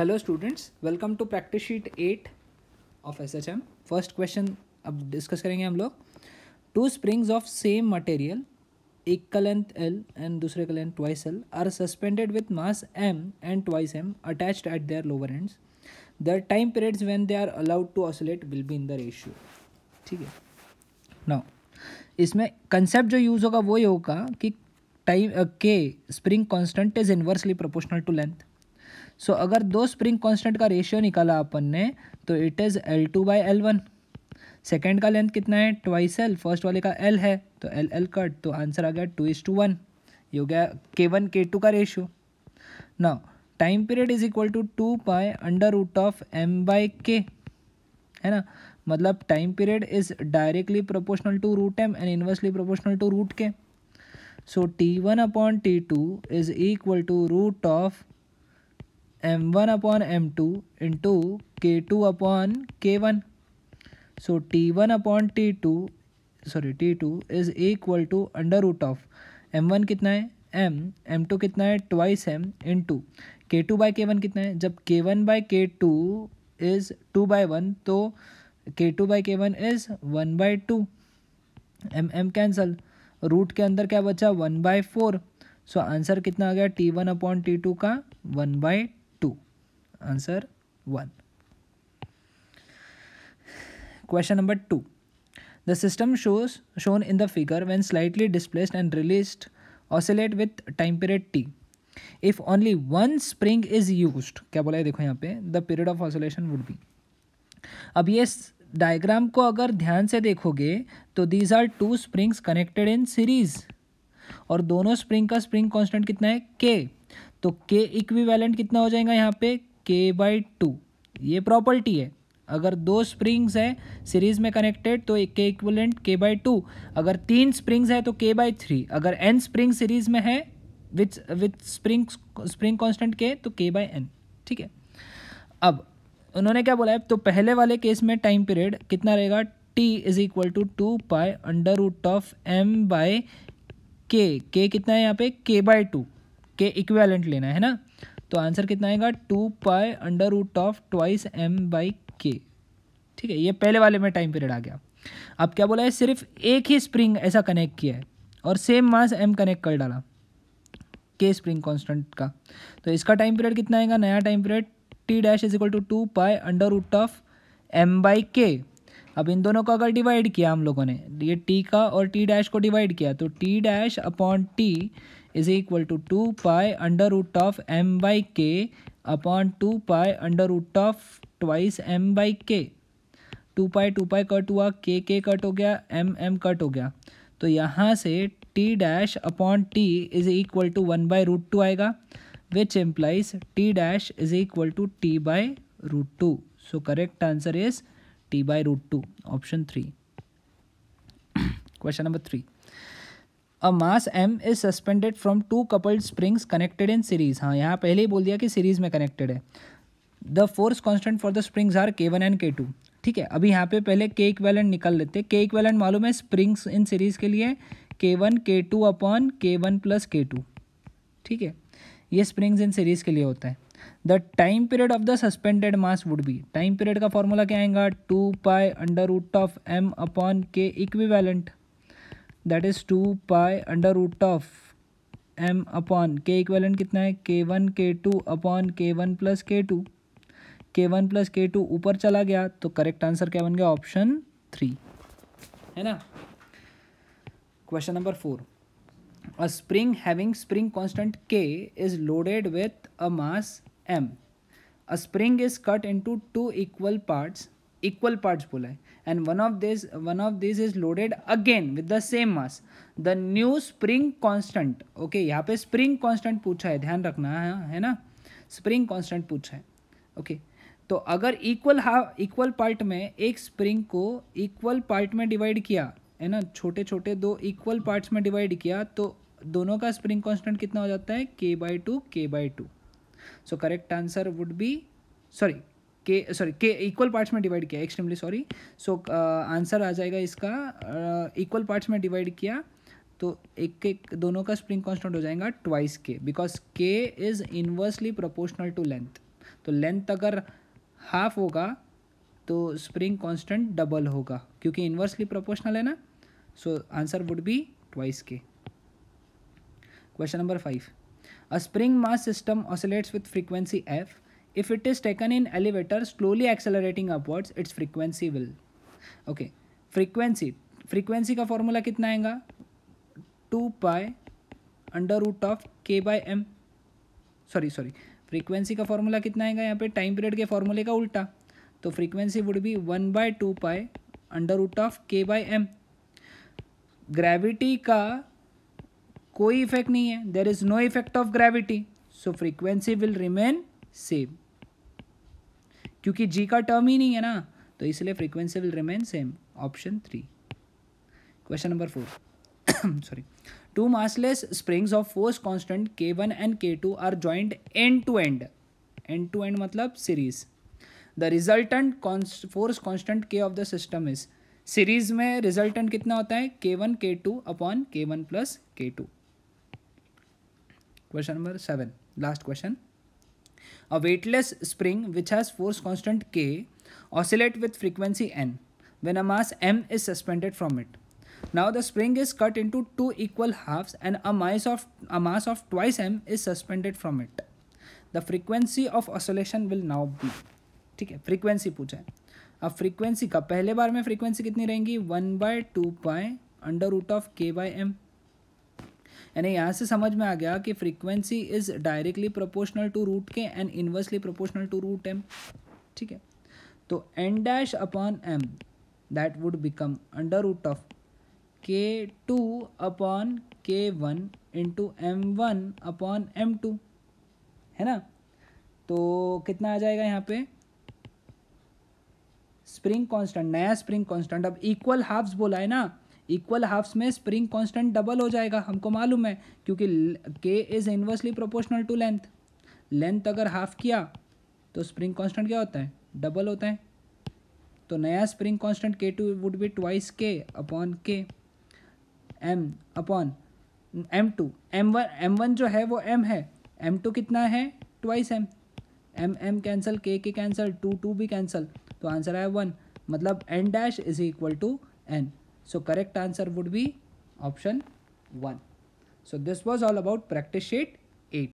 Welcome to practice sheet eight of S H M first question अब discuss करेंगे हम लोग two springs of same material एक का लेंथ एल एंड दूसरे का length twice L are suspended with mass M and twice M attached at their lower ends the time periods when they are allowed to oscillate will be in the ratio ठीक है ना इसमें concept जो use होगा वो ये होगा कि टाइम के spring constant is inversely proportional to length so अगर दो स्प्रिंग कांस्टेंट का रेशियो निकाला अपन ने तो it is L two by L one second का लेंथ कितना है ट्वाइस एल फर्स्ट वाले का एल है तो एल एल कट तो आंसर आ गया टू इज टू वन ये हो गया के वन के टू का रेशियो ना time period is equal to two pi under root of M by K है ना मतलब time period is directly proportional to root M and inversely proportional to root K so T one upon T two is equal to root of M one upon M two into K two upon के one so T one upon T two sorry T two is equal to under root of M one कितना है M M two कितना है twice M in two K two by K one कितना है जब K one by के two is two by one तो K two by K one is one by two M M cancel root के अंदर क्या बचा one by four so answer कितना आ गया T one upon T two का one by answer one question number to the system shows shown in the figure when slightly displaced and released oscillate with time period T if only one spring is use क्या बोला है देखो यहाँ पे the period of oscillation would be अब ये diagram को अगर ध्यान से देखोगे तो these are two springs connected in series और दोनों स्प्रिंग का स्प्रिंग कॉन्स्टेंट कितना है के तो के इक्वी कितना हो जाएगा यहाँ पे के बाई टू ये प्रॉपर्टी है अगर दो स्प्रिंग्स हैं सीरीज में कनेक्टेड तो एक के इक्वलेंट के बाई टू अगर तीन स्प्रिंग्स हैं तो के बाई थ्री अगर एन स्प्रिंग सीरीज में है with with spring spring constant k तो के बाई एन ठीक है अब उन्होंने क्या बोला है तो पहले वाले केस में टाइम पीरियड कितना रहेगा T is equal to two pi under root of m by k k कितना है यहाँ पे के बाय टू के इक्वेलेंट लेना है ना तो आंसर कितना आएगा two pi under root of twice m by k ठीक है ये पहले वाले में टाइम पीरियड आ गया अब क्या बोला है सिर्फ एक ही स्प्रिंग ऐसा कनेक्ट किया है और सेम मास एम कनेक्ट कर डाला के स्प्रिंग कांस्टेंट का तो इसका टाइम पीरियड कितना आएगा नया time period T dash is equal to two pi under root of M by k अब इन दोनों को अगर डिवाइड किया हम लोगों ने ये टी का और टी डैश को डिवाइड किया तो T dash upon T is equal to two pi under root of M by k upon two pi under root of twice m by के two pi two pi cut हुआ k के cut हो गया M M cut हो गया तो यहाँ से T dash upon T is equal to one by root two आएगा which implies T dash is equal to T by root two so correct answer is T by root two option three question number three a mass m is suspended from two coupled springs connected in series हाँ यहाँ पहले ही बोल दिया कि series में connected है the force constant for the springs are k one and k two ठीक है अभी यहाँ पे पहले के इक्वेलेंट निकाल लेते हैं के इक्वेलेंट मालूम है स्प्रिंग्स इन सीरीज के लिए k one k two upon के वन प्लस के टू ठीक है ये स्प्रिंग्स इन सीरीज के लिए होता है the time period of the suspended mass would be time period का फॉर्मूला क्या आएगा two pi under root of m upon k equivalent that is two pi under root of m upon k equivalent कितना है k one k two upon के one plus k two k one plus k two ऊपर चला गया तो correct answer क्या बन गया ऑप्शन थ्री है ना question number four a spring having spring constant k is loaded with a mass m a spring is cut into two equal parts equal parts बोला है and one of this one of this is loaded again with the same mass the new spring constant okay यहाँ पे spring constant पूछा है ध्यान रखना है है ना स्प्रिंग constant पूछा है ओके okay तो अगर इक्वल हाफ इक्वल पार्ट में एक स्प्रिंग को इक्वल पार्ट में डिवाइड किया है ना छोटे छोटे दो इक्वल पार्ट्स में डिवाइड किया तो दोनों का स्प्रिंग कांस्टेंट कितना हो जाता है k by two k by two so correct answer would be sorry k sorry k equal parts में डिवाइड किया एक्सट्रीमली सॉरी सो आंसर आ जाएगा इसका इक्वल uh, पार्ट्स में डिवाइड किया तो एक एक दोनों का स्प्रिंग कांस्टेंट हो जाएगा twice k because k is inversely proportional to length तो लेंथ अगर हाफ होगा तो स्प्रिंग कांस्टेंट डबल होगा क्योंकि इन्वर्सली प्रोपोर्शनल है ना so answer would be twice k question number five a spring mass system oscillates with frequency f if it is taken in elevator slowly accelerating upwards its frequency will okay frequency frequency का formula कितना आएगा two pi under root of k by m sorry sorry frequency का formula कितना आएगा यहाँ पे time period के फॉर्मूले का उल्टा तो frequency would be one by to pi under root of k by M gravity का कोई इफेक्ट नहीं है there is no effect of gravity so frequency will remain same क्योंकि जी का टर्म ही नहीं है ना तो इसलिए frequency will remain same option three question number four sorry two massless springs of force constant k one and k two are joint end to end end to end मतलब series the resultant force constant k of the system is series में resultant कितना होता है k one k two upon के one plus k two question number seven last question A weightless spring which has force constant K oscillate with frequency N when a mass M is suspended from it. Now the spring is cut into two equal halves and a mass of, a mass of twice M is suspended from it. The frequency of oscillation will now be ठीक है frequency पूछा है अब frequency का पहले बार में frequency कितनी रहेंगी one by two by under root of k by m यानी यहाँ से समझ में आ गया कि frequency is directly proportional to root k and inversely proportional to root m ठीक है तो n dash upon m that would become under root of k two upon के one into m one upon M two है ना तो कितना आ जाएगा यहाँ पे स्प्रिंग कांस्टेंट नया स्प्रिंग कांस्टेंट अब इक्वल हाफ्स बोला है ना इक्वल हाफ्स में स्प्रिंग कांस्टेंट डबल हो जाएगा हमको मालूम है क्योंकि k is inversely proportional to length length अगर हाफ किया तो स्प्रिंग कांस्टेंट क्या होता है डबल होता है तो नया spring constant k two would be twice k upon k m upon M two m one m one जो है वो एम है एम टू कितना है twice m m m cancel k k cancel two two भी cancel तो answer आया one मतलब n dash is equal to n So correct answer would be option 1. So this was all about practice sheet